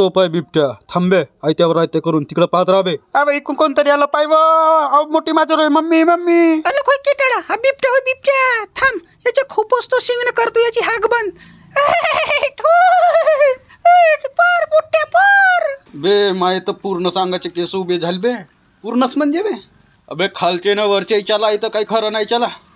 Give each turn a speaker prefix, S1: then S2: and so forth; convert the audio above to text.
S1: तो पाय बिबट्या थांबे आयत्यावर आयत्या करून तिकडे पाहत राहावे
S2: अबे इकून कोणतरी आलं पाय अहो मोठी माझ्यावर आहे, मम्मी मम्मी अलो खोय
S3: किटाडा हा बिबट्या होय बिबट्या थांब याच्या खूपच तो शिंगण करतो याची हाक बंद पार उठ, उठ,
S4: बुट्ट्या, बे माय तर पूर्ण सांगायचे केस उभे झाले बे
S3: पूर्णच म्हणजे
S4: बे अबे खालचे ना वरचे चला इथं काही खरं नाही चला